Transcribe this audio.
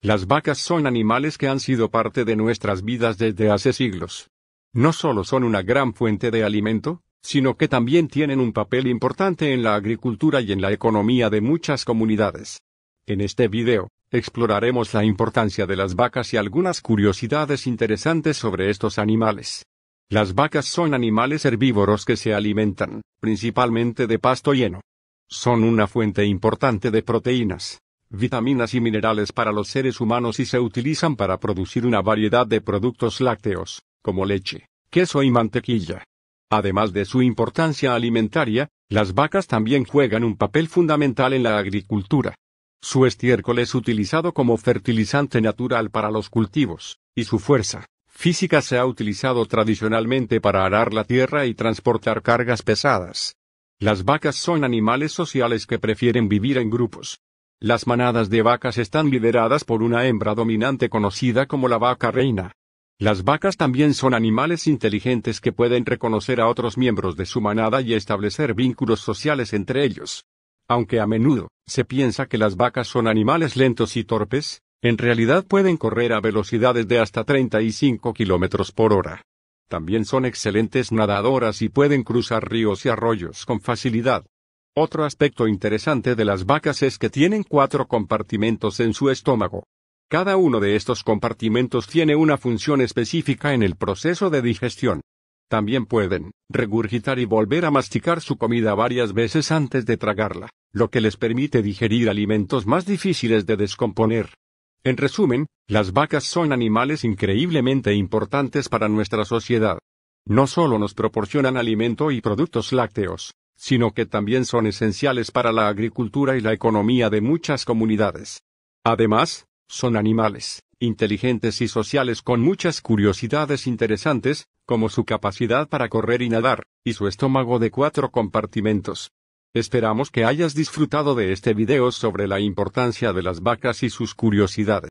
Las vacas son animales que han sido parte de nuestras vidas desde hace siglos. No solo son una gran fuente de alimento, sino que también tienen un papel importante en la agricultura y en la economía de muchas comunidades. En este video, exploraremos la importancia de las vacas y algunas curiosidades interesantes sobre estos animales. Las vacas son animales herbívoros que se alimentan, principalmente de pasto lleno. Son una fuente importante de proteínas, vitaminas y minerales para los seres humanos y se utilizan para producir una variedad de productos lácteos, como leche, queso y mantequilla. Además de su importancia alimentaria, las vacas también juegan un papel fundamental en la agricultura. Su estiércol es utilizado como fertilizante natural para los cultivos, y su fuerza física se ha utilizado tradicionalmente para arar la tierra y transportar cargas pesadas. Las vacas son animales sociales que prefieren vivir en grupos, las manadas de vacas están lideradas por una hembra dominante conocida como la vaca reina. Las vacas también son animales inteligentes que pueden reconocer a otros miembros de su manada y establecer vínculos sociales entre ellos. Aunque a menudo se piensa que las vacas son animales lentos y torpes, en realidad pueden correr a velocidades de hasta 35 kilómetros por hora. También son excelentes nadadoras y pueden cruzar ríos y arroyos con facilidad. Otro aspecto interesante de las vacas es que tienen cuatro compartimentos en su estómago. Cada uno de estos compartimentos tiene una función específica en el proceso de digestión. También pueden regurgitar y volver a masticar su comida varias veces antes de tragarla, lo que les permite digerir alimentos más difíciles de descomponer. En resumen, las vacas son animales increíblemente importantes para nuestra sociedad. No solo nos proporcionan alimento y productos lácteos, sino que también son esenciales para la agricultura y la economía de muchas comunidades. Además, son animales, inteligentes y sociales con muchas curiosidades interesantes, como su capacidad para correr y nadar, y su estómago de cuatro compartimentos. Esperamos que hayas disfrutado de este video sobre la importancia de las vacas y sus curiosidades.